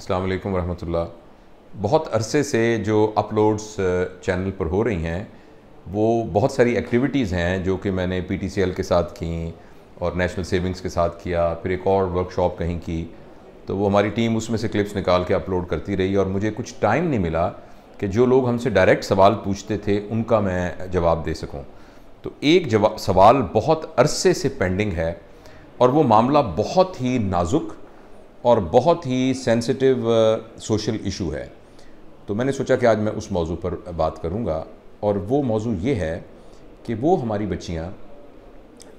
अस्सलाम वालेकुम रहमतुल्लाह बहुत अरसे से जो अपलोड्स चैनल पर हो रही हैं वो बहुत सारी एक्टिविटीज़ हैं जो कि मैंने पी टी सी एल के साथ की और नेशनल सेविंग्स के साथ किया फिर एक और वर्कशॉप कहीं की तो वो हमारी टीम उसमें से क्लिप्स निकाल के अपलोड करती रही और मुझे कुछ टाइम नहीं मिला कि जो लोग हमसे डायरेक्ट सवाल पूछते थे उनका मैं जवाब दे सकूँ तो एक सवाल बहुत अरसे से पेंडिंग है और वो मामला बहुत ही नाजुक और बहुत ही सेंसिटिव सोशल इशू है तो मैंने सोचा कि आज मैं उस मौजू पर बात करूँगा और वो मौजू ये है कि वो हमारी बच्चियाँ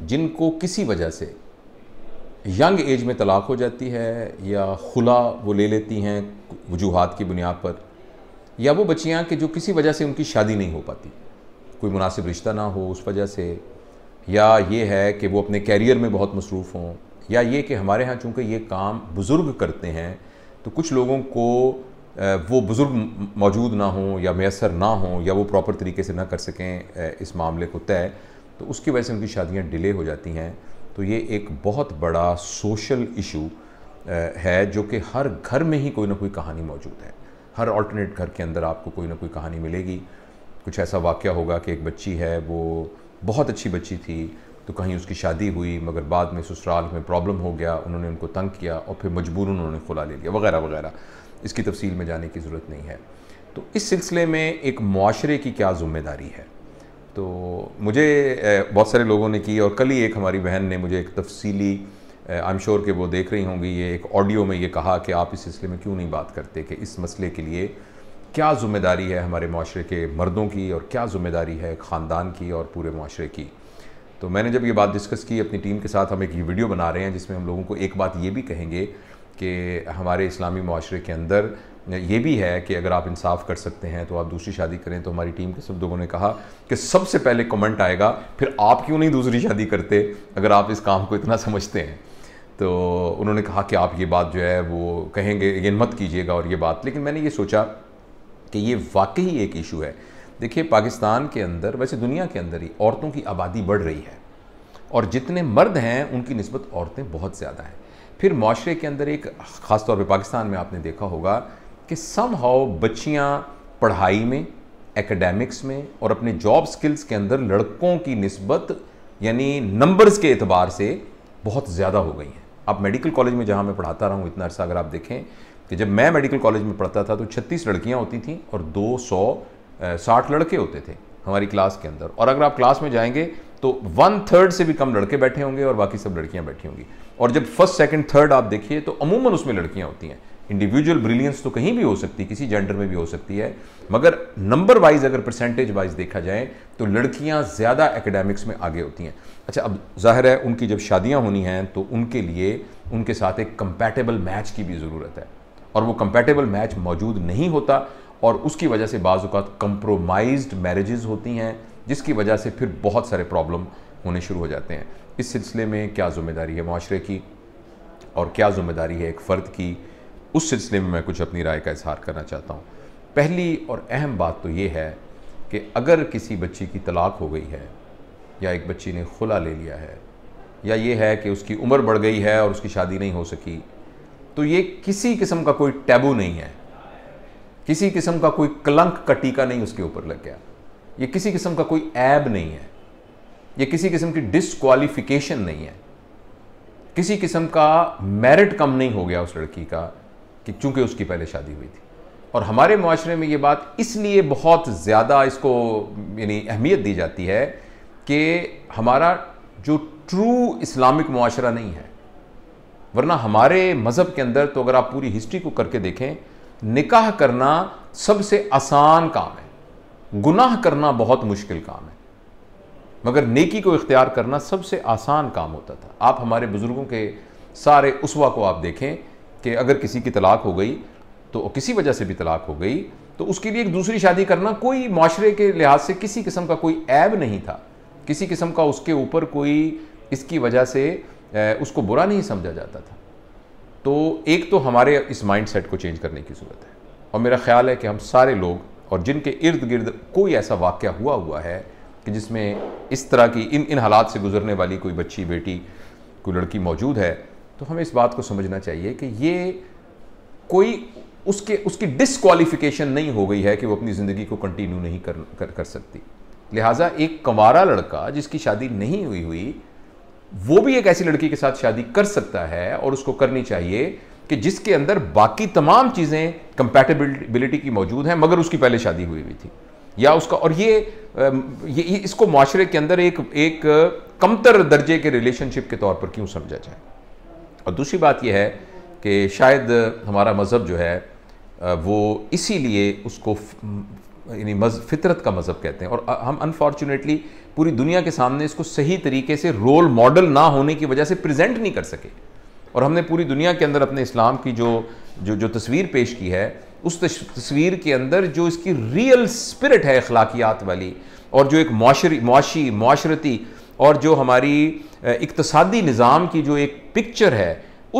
जिनको किसी वजह से यंग एज में तलाक हो जाती है या खुला वो ले लेती हैं वजूहत की बुनियाद पर या वो बच्चियाँ कि जो किसी वजह से उनकी शादी नहीं हो पाती कोई मुनासिब रिश्ता ना हो उस वजह से या ये है कि वो अपने कैरियर में बहुत मसरूफ़ हों या ये कि हमारे यहाँ चूँकि ये काम बुज़ुर्ग करते हैं तो कुछ लोगों को वो बुज़ुर्ग मौजूद ना हों या मैसर ना हों या वो प्रॉपर तरीके से ना कर सकें इस मामले को तय तो उसकी वजह से उनकी शादियाँ डिले हो जाती हैं तो ये एक बहुत बड़ा सोशल इशू है जो कि हर घर में ही कोई ना कोई कहानी मौजूद है हर ऑल्टरनेट घर के अंदर आपको कोई ना कोई कहानी मिलेगी कुछ ऐसा वाक्य होगा कि एक बच्ची है वो बहुत अच्छी बच्ची थी तो कहीं उसकी शादी हुई मगर बाद में ससुराल में प्रॉब्लम हो गया उन्होंने उनको तंग किया और फिर मजबूर उन्होंने खुला ले लिया वगैरह वगैरह इसकी तफसील में जाने की ज़रूरत नहीं है तो इस सिलसिले में एक माशरे की क्या ज़िम्मेदारी है तो मुझे बहुत सारे लोगों ने की और कल ही एक हमारी बहन ने मुझे एक तफसीली आई एम श्योर कि वो देख रही होंगी ये एक ऑडियो में ये कहा कि आप इस सिलसिले में क्यों नहीं बात करते कि इस मसले के लिए क्या ज़िम्मेदारी है हमारे माशरे के मर्दों की और क्या ज़िम्मेदारी है ख़ानदान की और पूरे माशरे की तो मैंने जब ये बात डिस्कस की अपनी टीम के साथ हम एक ये वीडियो बना रहे हैं जिसमें हम लोगों को एक बात ये भी कहेंगे कि हमारे इस्लामी माशरे के अंदर ये भी है कि अगर आप इंसाफ कर सकते हैं तो आप दूसरी शादी करें तो हमारी टीम के सब लोगों ने कहा कि सबसे पहले कमेंट आएगा फिर आप क्यों नहीं दूसरी शादी करते अगर आप इस काम को इतना समझते हैं तो उन्होंने कहा कि आप ये बात जो है वो कहेंगे ये मत कीजिएगा और ये बात लेकिन मैंने ये सोचा कि ये वाकई एक इशू है देखिए पाकिस्तान के अंदर वैसे दुनिया के अंदर ही औरतों की आबादी बढ़ रही है और जितने मर्द हैं उनकी नस्बत औरतें बहुत ज़्यादा हैं फिर माशरे के अंदर एक ख़ास तौर पर पाकिस्तान में आपने देखा होगा कि सम हाउ बच्चियाँ पढ़ाई में एकेडमिक्स में और अपने जॉब स्किल्स के अंदर लड़कों की नस्बत यानी नंबर्स के अतबार से बहुत ज़्यादा हो गई हैं आप मेडिकल कॉलेज में जहाँ मैं पढ़ाता रहा हूँ इतना अरसा अगर आप देखें कि जब मैं मेडिकल कॉलेज में पढ़ता था तो 36 लड़कियाँ होती थीं और 200 साठ लड़के होते थे हमारी क्लास के अंदर और अगर आप क्लास में जाएंगे तो वन थर्ड से भी कम लड़के बैठे होंगे और बाकी सब लड़कियां बैठी होंगी और जब फर्स्ट सेकंड थर्ड आप देखिए तो अमूमन उसमें लड़कियां होती हैं इंडिविजुअल ब्रिलियंस तो कहीं भी हो सकती है किसी जेंडर में भी हो सकती है मगर नंबर वाइज अगर परसेंटेज वाइज देखा जाए तो लड़कियां ज़्यादा एकेडेमिक्स में आगे होती हैं अच्छा अब जाहिर है उनकी जब शादियां होनी हैं तो उनके लिए उनके साथ एक कंपैटिबल मैच की भी ज़रूरत है और वो कंपैटिबल मैच मौजूद नहीं होता और उसकी वजह से बाज़ात कंप्रोमाइज मैरिजेज़ होती हैं जिसकी वजह से फिर बहुत सारे प्रॉब्लम होने शुरू हो जाते हैं इस सिलसिले में क्या ज़िम्मेदारी है माशरे की और क्या ज़िम्मेदारी है एक फ़र्द की उस सिलसिले में मैं कुछ अपनी राय का इजहार करना चाहता हूँ पहली और अहम बात तो ये है कि अगर किसी बच्ची की तलाक हो गई है या एक बच्ची ने खुला ले लिया है या ये है कि उसकी उम्र बढ़ गई है और उसकी शादी नहीं हो सकी तो ये किसी किस्म का कोई टैबू नहीं है किसी किस्म का कोई कलंक का टीका नहीं उसके ऊपर लग गया ये किसी किस्म का कोई ऐब नहीं है ये किसी किस्म की डिसक्वालिफिकेशन नहीं है किसी किस्म का मेरिट कम नहीं हो गया उस लड़की का कि चूंकि उसकी पहले शादी हुई थी और हमारे माशरे में ये बात इसलिए बहुत ज़्यादा इसको यानी अहमियत दी जाती है कि हमारा जो ट्रू इस्लामिक माशरा नहीं है वरना हमारे मज़हब के अंदर तो अगर आप पूरी हिस्ट्री को करके देखें निकाह करना सबसे आसान काम है गुनाह करना बहुत मुश्किल काम है मगर नेकी को इख्तियार करना सबसे आसान काम होता था आप हमारे बुज़ुर्गों के सारे उसवा को आप देखें कि अगर किसी की तलाक हो गई तो किसी वजह से भी तलाक हो गई तो उसके लिए एक दूसरी शादी करना कोई माशरे के लिहाज से किसी किस्म का कोई ऐब नहीं था किसी किस्म का उसके ऊपर कोई इसकी वजह से उसको बुरा नहीं समझा जाता था तो एक तो हमारे इस माइंड सेट को चेंज करने की ज़रूरत है और मेरा ख्याल है कि हम सारे लोग और जिनके इर्द गिर्द कोई ऐसा वाक्य हुआ हुआ है कि जिसमें इस तरह की इन इन हालात से गुजरने वाली कोई बच्ची बेटी कोई लड़की मौजूद है तो हमें इस बात को समझना चाहिए कि ये कोई उसके उसकी डिसक्वालिफिकेशन नहीं हो गई है कि वो अपनी ज़िंदगी को कंटिन्यू नहीं कर, कर कर सकती लिहाजा एक कंवारा लड़का जिसकी शादी नहीं हुई हुई वो भी एक ऐसी लड़की के साथ शादी कर सकता है और उसको करनी चाहिए कि जिसके अंदर बाकी तमाम चीज़ें कंपैटिबिलिटी की मौजूद हैं मगर उसकी पहले शादी हुई हुई थी या उसका और ये ये, ये इसको माशरे के अंदर एक एक कमतर दर्जे के रिलेशनशिप के तौर पर क्यों समझा जाए और दूसरी बात यह है कि शायद हमारा मज़हब जो है वो इसीलिए उसको यानी मज फितरत का मज़हब कहते हैं और हम अनफॉर्चुनेटली पूरी दुनिया के सामने इसको सही तरीके से रोल मॉडल ना होने की वजह से प्रेजेंट नहीं कर सके और हमने पूरी दुनिया के अंदर अपने इस्लाम की जो जो जो तस्वीर पेश की है उस तस्वीर के अंदर जो इसकी रियल स्पिरिट है अखलाकियात वाली और जो एक माशरी माशरती और जो हमारी इकतसादी निज़ाम की जो एक पिक्चर है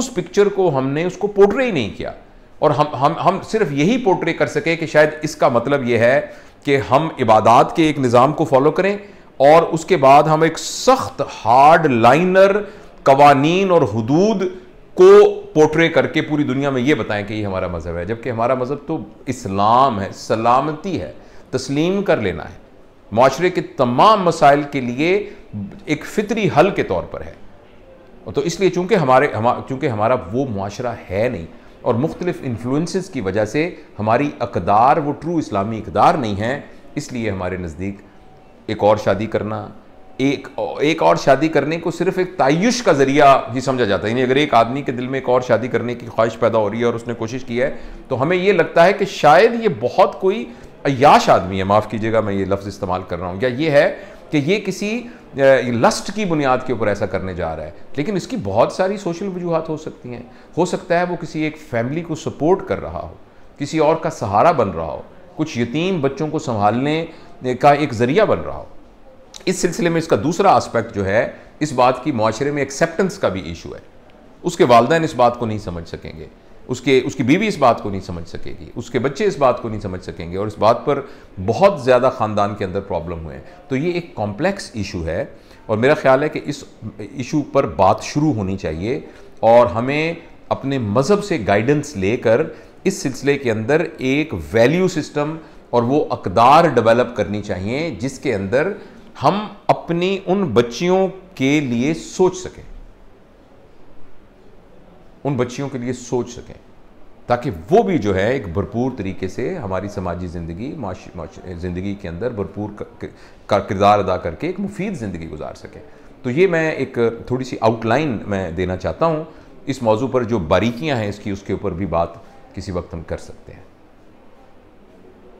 उस पिक्चर को हमने उसको पोट्रे ही नहीं किया और हम हम हम सिर्फ यही पोर्ट्रे कर सके कि शायद इसका मतलब ये है कि हम इबादत के एक निज़ाम को फॉलो करें और उसके बाद हम एक सख्त हार्ड लाइनर कवानीन और हदूद को पोर्ट्रे करके पूरी दुनिया में ये बताएं कि ये हमारा मज़हब है जबकि हमारा मज़हब तो इस्लाम है सलामती है तस्लीम कर लेना है माशरे के तमाम मसाइल के लिए एक फितरी हल के तौर पर है तो इसलिए चूंकि हमारे हमा, चूंकि हमारा वो माशरा है नहीं और मुख्तलिफ इन्फ्लुंस की वजह से हमारी अकदार वो ट्रू इस्लामी इकदार नहीं है इसलिए हमारे नज़दीक एक और शादी करना एक एक और शादी करने को सिर्फ एक तयश का जरिया ही समझा जाता है यानी अगर एक आदमी के दिल में एक और शादी करने की ख्वाहिश पैदा हो रही है और उसने कोशिश की है तो हमें यह लगता है कि शायद ये बहुत कोई अयाश आदमी है माफ़ कीजिएगा मैं ये लफ्ज़ इस्तेमाल कर रहा हूँ या ये है कि ये किसी लस्ट की बुनियाद के ऊपर ऐसा करने जा रहा है लेकिन इसकी बहुत सारी सोशल वजूहत हो सकती हैं हो सकता है वो किसी एक फैमिली को सपोर्ट कर रहा हो किसी और का सहारा बन रहा हो कुछ यतीम बच्चों को संभालने का एक ज़रिया बन रहा हो इस सिलसिले में इसका दूसरा आस्पेक्ट जो है इस बात की माशरे में एक्सेप्टेंस का भी इशू है उसके वालदेन इस बात को नहीं समझ सकेंगे उसके उसकी बीवी इस बात को नहीं समझ सकेगी उसके बच्चे इस बात को नहीं समझ सकेंगे और इस बात पर बहुत ज़्यादा ख़ानदान के अंदर प्रॉब्लम हुए तो ये एक कॉम्प्लेक्स इशू है और मेरा ख्याल है कि इस इशू पर बात शुरू होनी चाहिए और हमें अपने मज़हब से गाइडेंस लेकर इस सिलसिले के अंदर एक वैल्यू सिस्टम और वो अकदार डेवलप करनी चाहिए जिसके अंदर हम अपनी उन बच्चियों के लिए सोच सकें उन बच्चियों के लिए सोच सकें ताकि वो भी जो है एक भरपूर तरीके से हमारी समाजी ज़िंदगी ज़िंदगी के अंदर भरपूर का किरदार अदा करके एक मुफीद ज़िंदगी गुजार सकें तो ये मैं एक थोड़ी सी आउटलाइन मैं देना चाहता हूँ इस मौजू पर जो बारीकियाँ हैं इसकी उसके ऊपर भी बात किसी वक्त हम कर सकते हैं